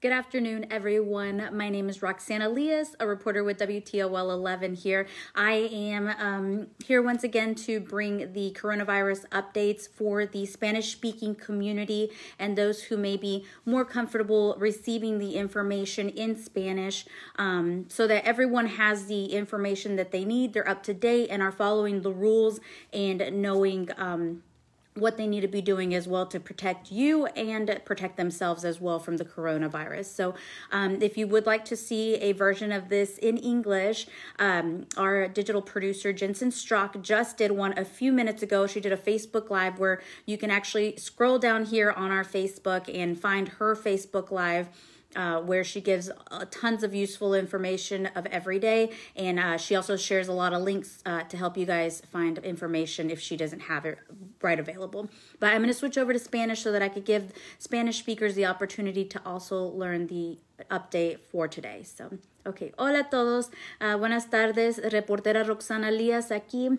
Good afternoon, everyone. My name is Roxana Leas, a reporter with WTOL 11 here. I am um, here once again to bring the coronavirus updates for the Spanish speaking community and those who may be more comfortable receiving the information in Spanish um, so that everyone has the information that they need, they're up to date, and are following the rules and knowing. Um, what they need to be doing as well to protect you and protect themselves as well from the coronavirus. So, um, if you would like to see a version of this in English, um, our digital producer Jensen Strock just did one a few minutes ago. She did a Facebook Live where you can actually scroll down here on our Facebook and find her Facebook Live uh, where she gives uh, tons of useful information of every day. And uh, she also shares a lot of links uh, to help you guys find information if she doesn't have it right available. But I'm going to switch over to Spanish so that I could give Spanish speakers the opportunity to also learn the update for today. So, okay. Hola a todos. Ah, buenas tardes. Reportera Roxana Lías aquí.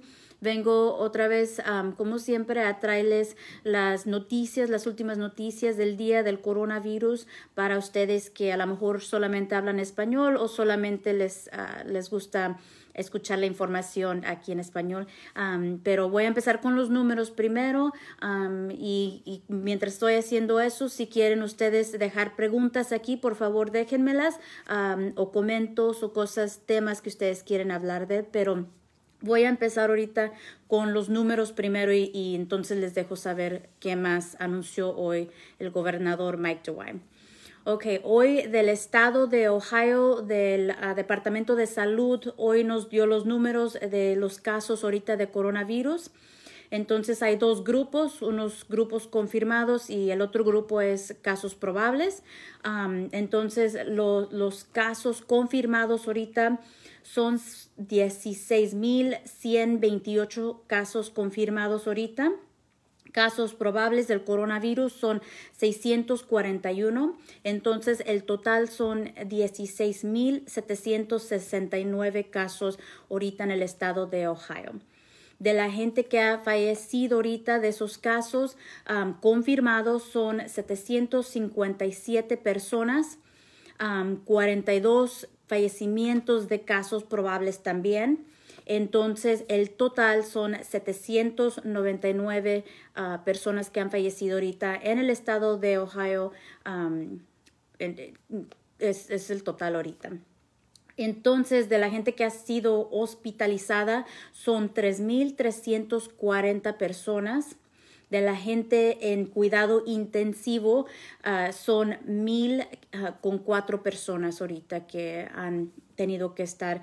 Vengo otra vez, como siempre, a traerles las noticias, las últimas noticias del día del coronavirus para ustedes que a lo mejor solamente hablan español o solamente les, ah, les gusta escuchar la información aquí en español. pero voy a empezar con los números primero y, mientras estoy haciendo eso, si quieren ustedes dejar preguntas aquí, por favor déjenmelas o comentos o cosas, temas que ustedes quieren hablar de, pero... Voy a empezar ahorita con los números primero y entonces les dejo saber qué más anunció hoy el gobernador Mike DeWine. Ok, hoy del estado de Ohio, del ah, Departamento de Salud, hoy nos dio los números de los casos ahorita de coronavirus. Entonces hay dos grupos, unos grupos confirmados y el otro grupo es casos probables. entonces los casos confirmados ahorita son 16.128 casos confirmados ahorita. Casos probables del coronavirus son 641, entonces el total son 16.769 casos ahorita en el estado de Ohio de la gente que ha fallecido ahorita de esos casos confirmados son 757 personas, 42 fallecimientos de casos probables también. Entonces, el total son 799 ah, personas que han fallecido ahorita en el estado de Ohio. es, el total ahorita. Entonces, de la gente que ha sido hospitalizada, son 3.340 personas. De la gente en cuidado intensivo, ah, son ah, cuatro personas ahorita que han tenido que estar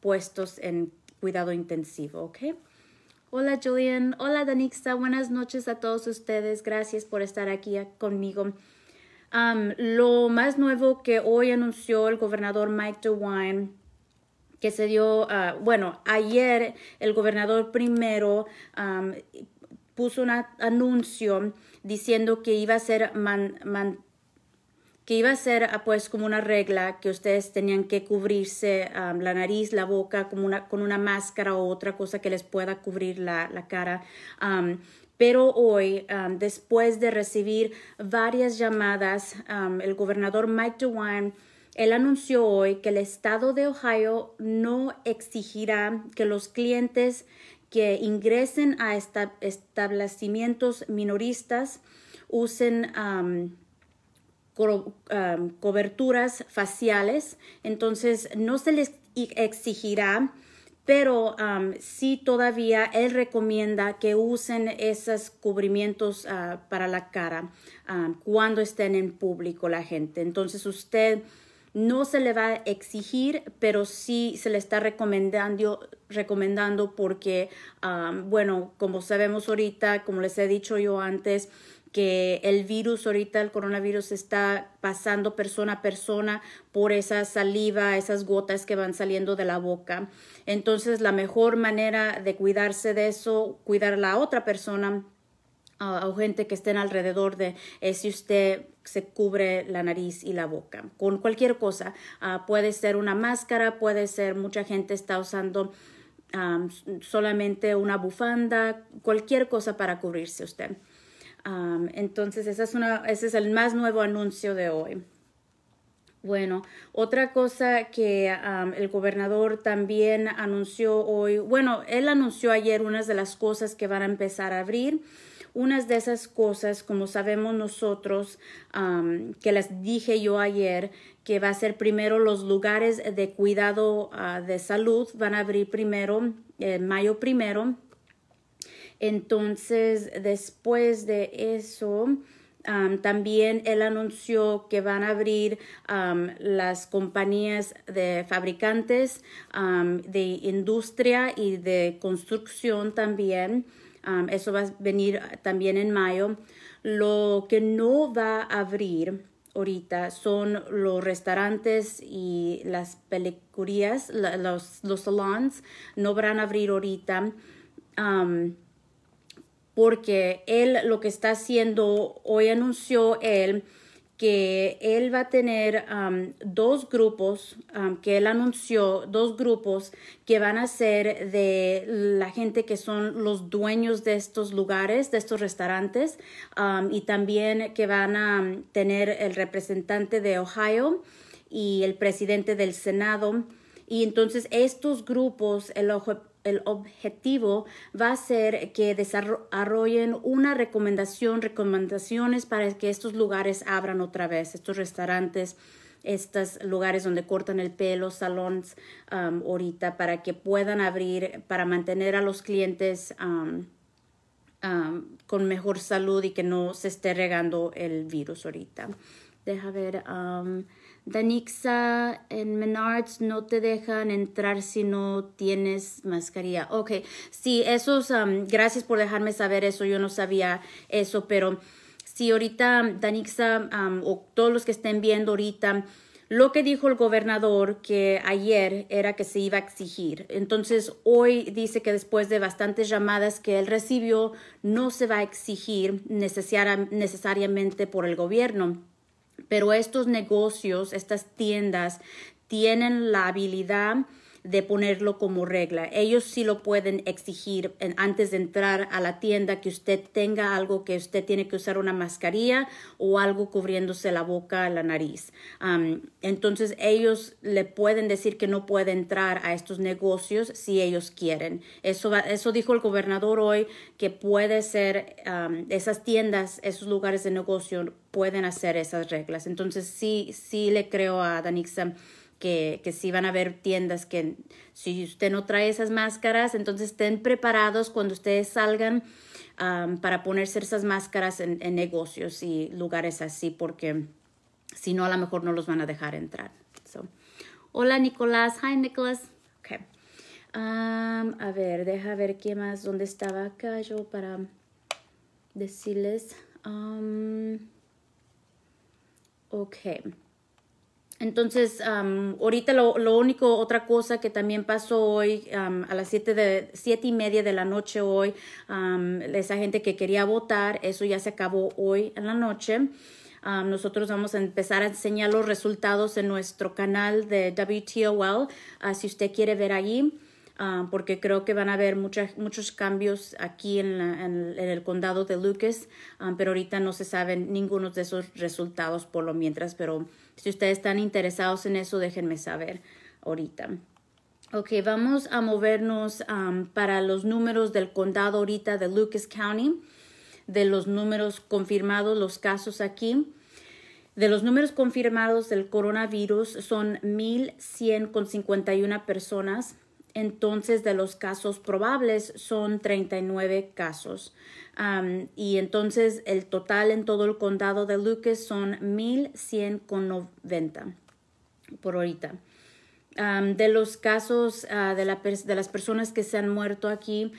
puestos en cuidado intensivo, ¿ok? Hola Julian, hola Danixa, buenas noches a todos ustedes, gracias por estar aquí conmigo. lo más nuevo que hoy anunció el gobernador Mike DeWine, que se dio, ah, bueno, ayer el gobernador primero puso un anuncio diciendo que iba a ser que iba a ser ah, pues como una regla que ustedes tenían que cubrirse la nariz, la boca como una, con una máscara o otra cosa que les pueda cubrir la, cara. pero hoy, después de recibir varias llamadas, el gobernador Mike DeWine él anunció hoy que el estado de Ohio no exigirá que los clientes que ingresen a establecimientos minoristas usen coberturas faciales, entonces no se les exigirá, pero sí todavía él recomienda que usen esos cubrimientos ah, para la cara cuando estén en público la gente. Entonces usted no se le va a exigir, pero sí se le está recomendando, recomendando porque, bueno, como sabemos ahorita, como les he dicho yo antes, que el virus ahorita, el coronavirus está pasando persona a persona por esa saliva, esas gotas que van saliendo de la boca. Entonces, la mejor manera de cuidarse de eso, cuidar a la otra persona o gente que estén alrededor de, es si usted se cubre la nariz y la boca con cualquier cosa. Ah, puede ser una máscara, puede ser, mucha gente está usando ah, solamente una bufanda, cualquier cosa para cubrirse usted entonces, ese es el más nuevo anuncio de hoy. Bueno, otra cosa que el gobernador también anunció hoy, bueno, él anunció ayer unas de las cosas que van a empezar a abrir. Unas de esas cosas, como sabemos nosotros, que las dije yo ayer, que va a ser primero los lugares de cuidado ah, de salud, van a abrir primero, eh, mayo primero entonces, después de eso, también él anunció que van a abrir las compañías de fabricantes de industria y de construcción también. eso va a venir también en mayo. Lo que no va a abrir ahorita son los restaurantes y las pelicurías, los, los salons, no van a abrir ahorita porque él lo que está haciendo, hoy anunció él que él va a tener um, dos grupos, um, que él anunció dos grupos que van a ser de la gente que son los dueños de estos lugares, de estos restaurantes, um, y también que van a tener el representante de Ohio y el presidente del Senado. Y entonces estos grupos, el, ojo el objetivo va a ser que desarrollen una recomendación, recomendaciones para que estos lugares abran otra vez, estos restaurantes, estos lugares donde cortan el pelo, salones um, ahorita, para que puedan abrir, para mantener a los clientes um, um, con mejor salud y que no se esté regando el virus ahorita. Deja ver. Danixa en Menards no te dejan entrar si no tienes mascarilla. Ok, sí, eso, gracias por dejarme saber eso, yo no sabía eso, pero si ahorita Danixa o todos los que estén viendo ahorita, lo que dijo el gobernador que ayer era que se iba a exigir. Entonces hoy dice que después de bastantes llamadas que él recibió, no se va a exigir necesariamente por el gobierno. Pero estos negocios, estas tiendas, tienen la habilidad de ponerlo como regla. Ellos sí lo pueden exigir antes de entrar a la tienda que usted tenga algo que usted tiene que usar una mascarilla o algo cubriéndose la boca, la nariz. entonces ellos le pueden decir que no puede entrar a estos negocios si ellos quieren. Eso, dijo el gobernador hoy que puede ser esas tiendas, esos lugares de negocio pueden hacer esas reglas. Entonces sí, sí le creo a Danixa, que, que sí van a haber tiendas que si usted no trae esas máscaras, entonces estén preparados cuando ustedes salgan para ponerse esas máscaras en, negocios y lugares así, porque si no, a lo mejor no los van a dejar entrar. Hola, Nicolás. Hi, Nicolás. Okay. a ver, deja ver qué más, dónde estaba acá yo para decirles. ok. Entonces, ahorita lo, único, otra cosa que también pasó hoy a las siete, de, siete y media de la noche hoy, um, esa gente que quería votar, eso ya se acabó hoy en la noche. nosotros vamos a empezar a enseñar los resultados en nuestro canal de WTOL, ah, si usted quiere ver allí. Ah, porque creo que van a haber muchos cambios aquí en, el condado de Lucas, ah, pero ahorita no se saben ninguno de esos resultados por lo mientras, pero si ustedes están interesados en eso, déjenme saber ahorita. Ok, vamos a movernos para los números del condado ahorita de Lucas County, de los números confirmados, los casos aquí. De los números confirmados del coronavirus son 1.151 personas. Entonces, de los casos probables son 39 casos. y entonces el total en todo el condado de Lucas son 1,190 por ahorita. de los casos ah, de, las personas que se han muerto aquí,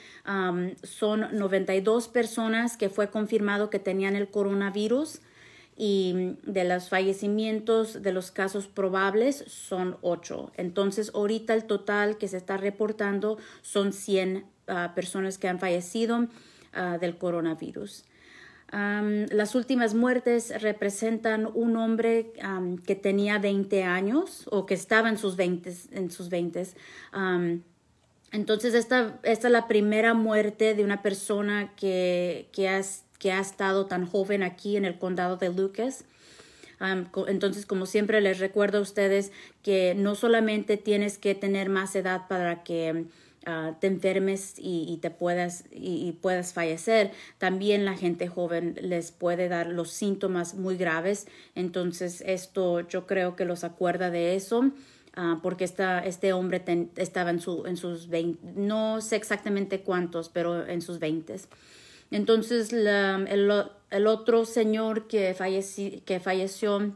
son 92 personas que fue confirmado que tenían el coronavirus y de los fallecimientos de los casos probables son 8. Entonces, ahorita el total que se está reportando son 100 ah, personas que han fallecido ah, del coronavirus. las últimas muertes representan un hombre que tenía 20 años o que estaba en sus 20. En sus 20 entonces, esta, esta, es la primera muerte de una persona que, que ha que ha estado tan joven aquí en el condado de Lucas. entonces, como siempre, les recuerdo a ustedes que no solamente tienes que tener más edad para que ah, te enfermes y, te puedas, y, puedas fallecer, también la gente joven les puede dar los síntomas muy graves. Entonces, esto yo creo que los acuerda de eso. Ah, porque esta, este hombre estaba en, su, en sus 20, no sé exactamente cuántos, pero en sus 20. Entonces el, otro señor que, que falleció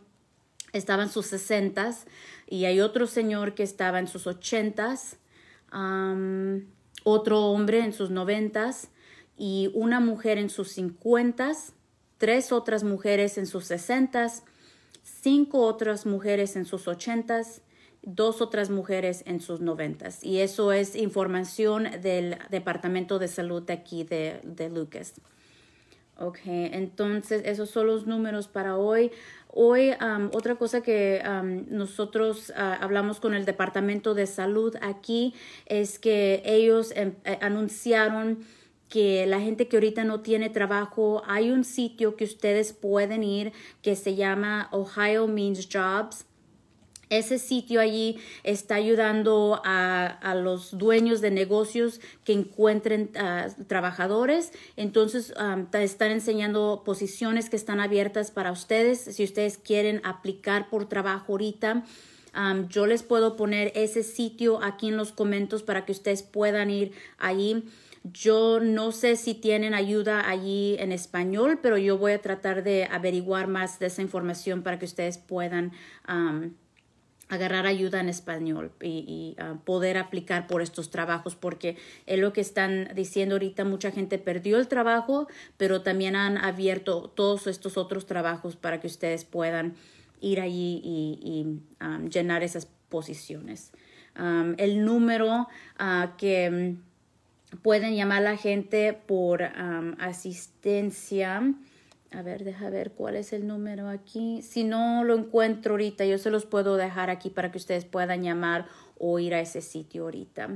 estaba en sus sesentas y hay otro señor que estaba en sus ochentas, otro hombre en sus noventas y una mujer en sus cincuentas, tres otras mujeres en sus sesentas, cinco otras mujeres en sus ochentas, dos otras mujeres en sus noventas. Y eso es información del Departamento de Salud aquí de, Lucas. Ok, entonces esos son los números para hoy. Hoy otra cosa que nosotros ah, hablamos con el Departamento de Salud aquí es que ellos em, eh, anunciaron que la gente que ahorita no tiene trabajo, hay un sitio que ustedes pueden ir que se llama Ohio Means Jobs ese sitio allí está ayudando a, los dueños de negocios que encuentren ah, trabajadores. Entonces, están enseñando posiciones que están abiertas para ustedes. Si ustedes quieren aplicar por trabajo ahorita, yo les puedo poner ese sitio aquí en los comentarios para que ustedes puedan ir allí. Yo no sé si tienen ayuda allí en español, pero yo voy a tratar de averiguar más de esa información para que ustedes puedan agarrar ayuda en español y, ah, poder aplicar por estos trabajos porque es lo que están diciendo ahorita mucha gente perdió el trabajo pero también han abierto todos estos otros trabajos para que ustedes puedan ir allí y, llenar esas posiciones el número ah, que mm, pueden llamar la gente por asistencia a ver, deja ver cuál es el número aquí. Si no lo encuentro ahorita, yo se los puedo dejar aquí para que ustedes puedan llamar o ir a ese sitio ahorita.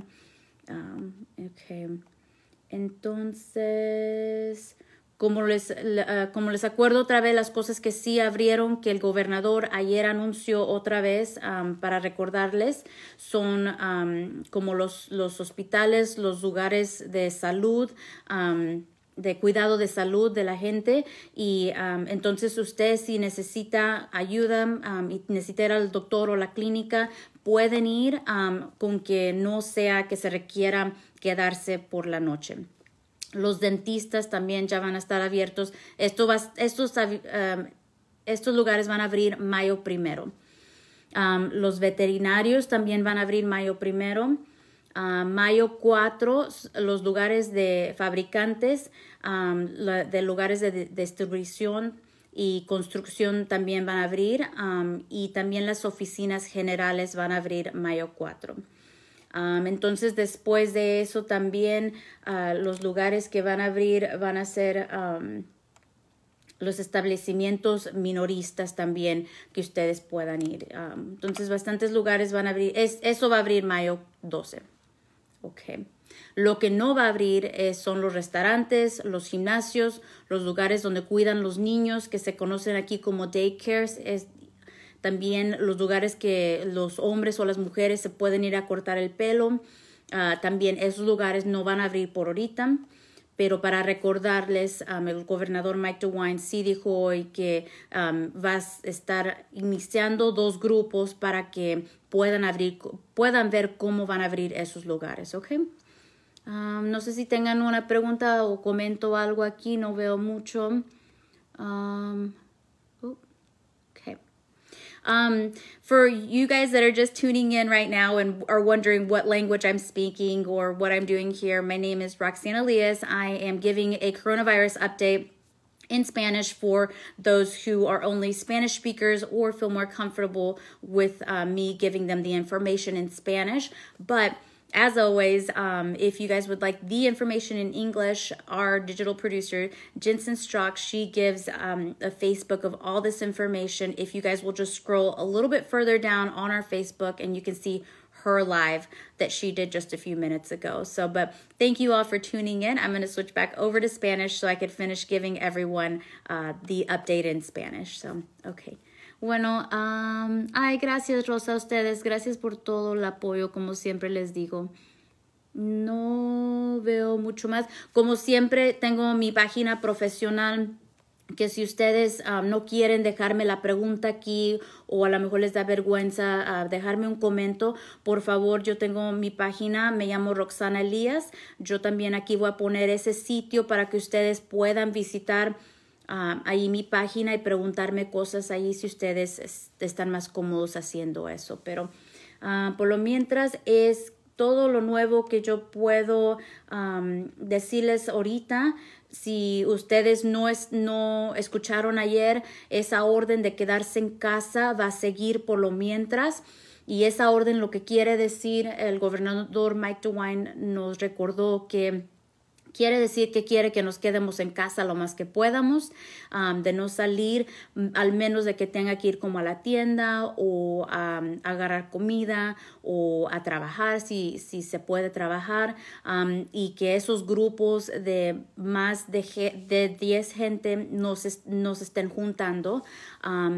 ok. Entonces, como les, ah, como les acuerdo otra vez las cosas que sí abrieron, que el gobernador ayer anunció otra vez para recordarles, son como los, los, hospitales, los lugares de salud de cuidado de salud de la gente y um, entonces usted si necesita ayuda um, y necesita ir al doctor o la clínica pueden ir um, con que no sea que se requiera quedarse por la noche. Los dentistas también ya van a estar abiertos. estos, estos lugares van a abrir mayo primero. los veterinarios también van a abrir mayo primero mayo 4 los lugares de fabricantes, de lugares de, distribución y construcción también van a abrir y también las oficinas generales van a abrir mayo 4. entonces después de eso también ah, los lugares que van a abrir van a ser los establecimientos minoristas también que ustedes puedan ir. entonces bastantes lugares van a abrir. eso va a abrir mayo 12. Lo que no va a abrir eh, son los restaurantes, los gimnasios, los lugares donde cuidan los niños, que se conocen aquí como daycares. también los lugares que los hombres o las mujeres se pueden ir a cortar el pelo. Ah, también esos lugares no van a abrir por ahorita pero para recordarles, um, el gobernador Mike DeWine sí dijo hoy que um, va a estar iniciando dos grupos para que puedan abrir, puedan ver cómo van a abrir esos lugares, ¿ok? Um, no sé si tengan una pregunta o comento algo aquí, no veo mucho. Um, for you guys that are just tuning in right now and are wondering what language I'm speaking or what I'm doing here, my name is Roxana Elias. I am giving a coronavirus update in Spanish for those who are only Spanish speakers or feel more comfortable with uh, me giving them the information in Spanish. But as always, um, if you guys would like the information in English, our digital producer, Jensen Strock, she gives um, a Facebook of all this information. If you guys will just scroll a little bit further down on our Facebook and you can see her live that she did just a few minutes ago. So, but thank you all for tuning in. I'm going to switch back over to Spanish so I could finish giving everyone uh, the update in Spanish. So, okay. Bueno, ay, gracias Rosa a ustedes, gracias por todo el apoyo, como siempre les digo. No veo mucho más. Como siempre, tengo mi página profesional que si ustedes no quieren dejarme la pregunta aquí o a lo mejor les da vergüenza ah, dejarme un comento, por favor, yo tengo mi página, me llamo Roxana Elías. Yo también aquí voy a poner ese sitio para que ustedes puedan visitar Ah, ahí mi página y preguntarme cosas ahí si ustedes están más cómodos haciendo eso. Pero ah, por lo mientras es todo lo nuevo que yo puedo decirles ahorita. Si ustedes no, es, no escucharon ayer, esa orden de quedarse en casa va a seguir por lo mientras. Y esa orden lo que quiere decir, el gobernador Mike DeWine nos recordó que Quiere decir que quiere que nos quedemos en casa lo más que podamos, de no salir, mm, al menos de que tenga que ir como a la tienda o a, mm, agarrar comida o a trabajar, si, si se puede trabajar, y que esos grupos de más de, de 10 gente nos, nos estén juntando.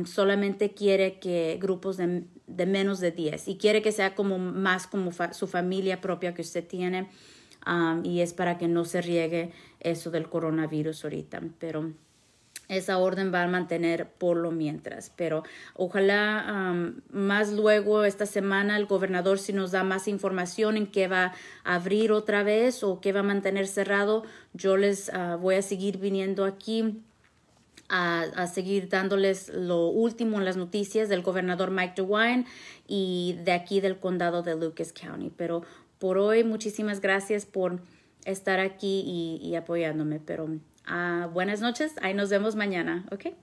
solamente quiere que grupos de, de menos de 10 y quiere que sea como más como su familia propia que usted tiene y es para que no se riegue eso del coronavirus ahorita. Pero esa orden va a mantener por lo mientras. Pero ojalá más luego esta semana el gobernador si nos da más información en qué va a abrir otra vez o qué va a mantener cerrado, yo les ah, voy a seguir viniendo aquí. A, a, seguir dándoles lo último en las noticias del gobernador Mike DeWine y de aquí del condado de Lucas County. Pero por hoy. Muchísimas gracias por estar aquí y, apoyándome. Pero ah, buenas noches, ahí nos vemos mañana, ¿ok?